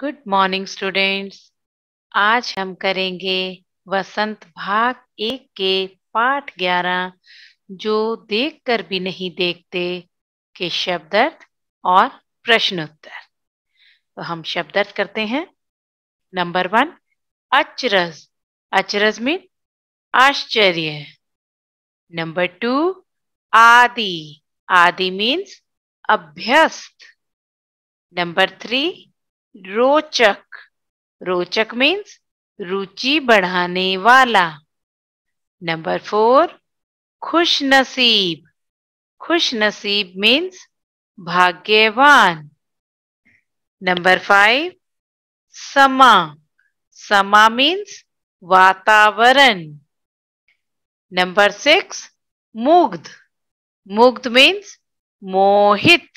good morning students आज हम करेंगे वसंत भाग एक के पाठ ग्यारह जो देखकर भी नहीं देखते के शब्दार्थ और प्रश्नोत्तर तो हम शब्दार्थ करते हैं नंबर वन अचरज अचरज में आश्चर्य नंबर टू आदि आदि मीन्स अभ्यस्त नंबर थ्री रोचक रोचक मीन्स रुचि बढ़ाने वाला नंबर फोर खुश नसीब खुश नसीब मीन्स भाग्यवान नंबर फाइव समा समा मीन्स वातावरण नंबर सिक्स मुग्ध मुग्ध मीन्स मोहित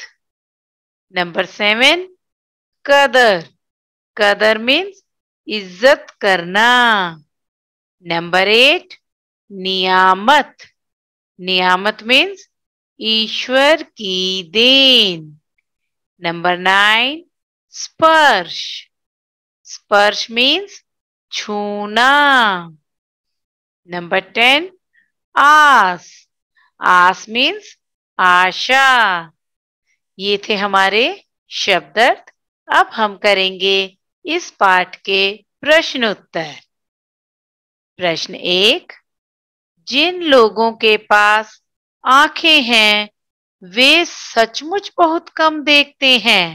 नंबर सेवन कदर कदर मीन्स इज्जत करना नंबर एट नियामत नियामत मीन्स ईश्वर की देन नंबर नाइन स्पर्श स्पर्श मीन्स छूना नंबर टेन आस आस मीन्स आशा ये थे हमारे शब्द अब हम करेंगे इस पाठ के प्रश्न उत्तर प्रश्न एक जिन लोगों के पास आंखें हैं वे सचमुच बहुत कम देखते हैं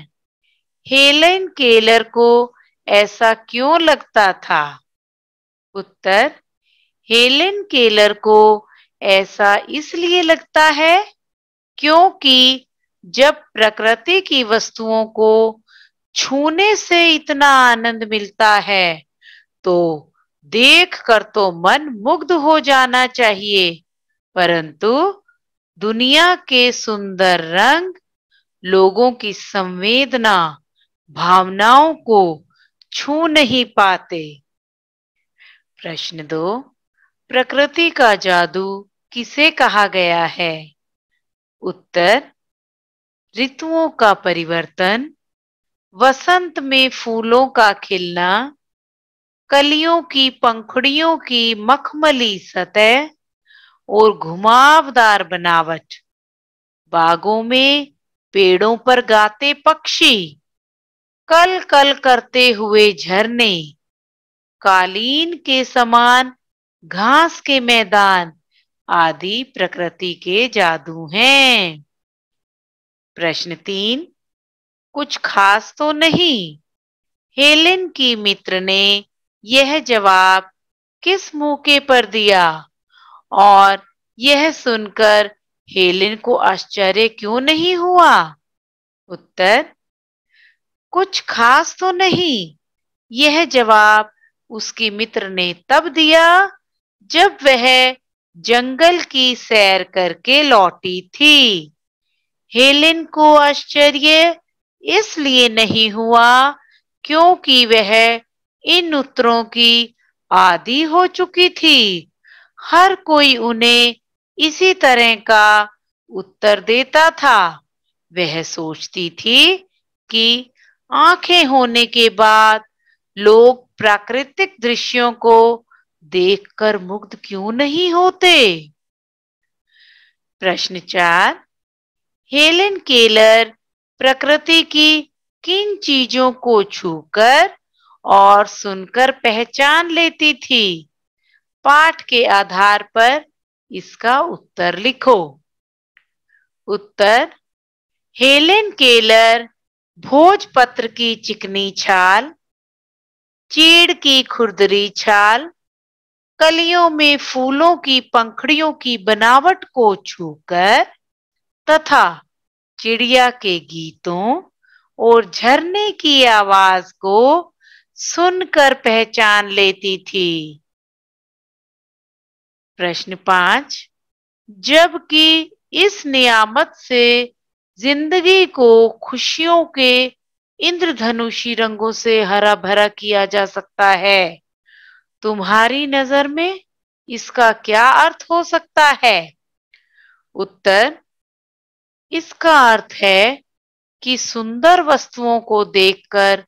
हेलेन केलर को ऐसा क्यों लगता था उत्तर हेलेन केलर को ऐसा इसलिए लगता है क्योंकि जब प्रकृति की वस्तुओं को छूने से इतना आनंद मिलता है तो देख कर तो मन मुग्ध हो जाना चाहिए परंतु दुनिया के सुंदर रंग लोगों की संवेदना भावनाओं को छू नहीं पाते प्रश्न दो प्रकृति का जादू किसे कहा गया है उत्तर ऋतुओं का परिवर्तन वसंत में फूलों का खिलना कलियों की पंखुड़ियों की मखमली सतह और घुमावदार बनावट बागों में पेड़ों पर गाते पक्षी कल कल करते हुए झरने कालीन के समान घास के मैदान आदि प्रकृति के जादू हैं प्रश्न तीन कुछ खास तो नहीं हेलेन की मित्र ने यह जवाब किस मौके पर दिया और यह सुनकर हेलेन को आश्चर्य क्यों नहीं हुआ उत्तर कुछ खास तो नहीं यह जवाब उसकी मित्र ने तब दिया जब वह जंगल की सैर करके लौटी थी हेलेन को आश्चर्य इसलिए नहीं हुआ क्योंकि वह इन उत्तरों की आदि हो चुकी थी हर कोई उन्हें इसी तरह का उत्तर देता था वह सोचती थी कि आंखें होने के बाद लोग प्राकृतिक दृश्यों को देखकर मुग्ध क्यों नहीं होते प्रश्न चार हेलेन केलर प्रकृति की किन चीजों को छूकर और सुनकर पहचान लेती थी पाठ के आधार पर इसका उत्तर लिखो उत्तर हेलेन केलर भोजपत्र की चिकनी छाल चीड़ की खुरदरी छाल कलियों में फूलों की पंखड़ियों की बनावट को छूकर तथा चिड़िया के गीतों और झरने की आवाज को सुनकर पहचान लेती थी प्रश्न पांच जबकि इस नियामत से जिंदगी को खुशियों के इंद्रधनुषी रंगों से हरा भरा किया जा सकता है तुम्हारी नजर में इसका क्या अर्थ हो सकता है उत्तर इसका अर्थ है कि सुंदर वस्तुओं को देखकर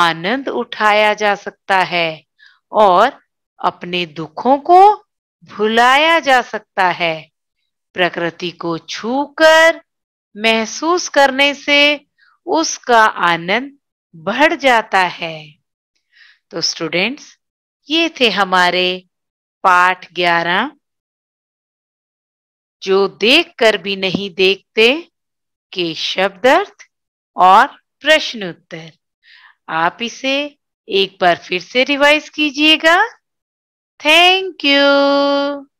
आनंद उठाया जा सकता है और अपने दुखों को भुलाया जा सकता है प्रकृति को छूकर महसूस करने से उसका आनंद बढ़ जाता है तो स्टूडेंट्स ये थे हमारे पाठ ग्यारह जो देख कर भी नहीं देखते के शब्द अर्थ और प्रश्न उत्तर आप इसे एक बार फिर से रिवाइज कीजिएगा थैंक यू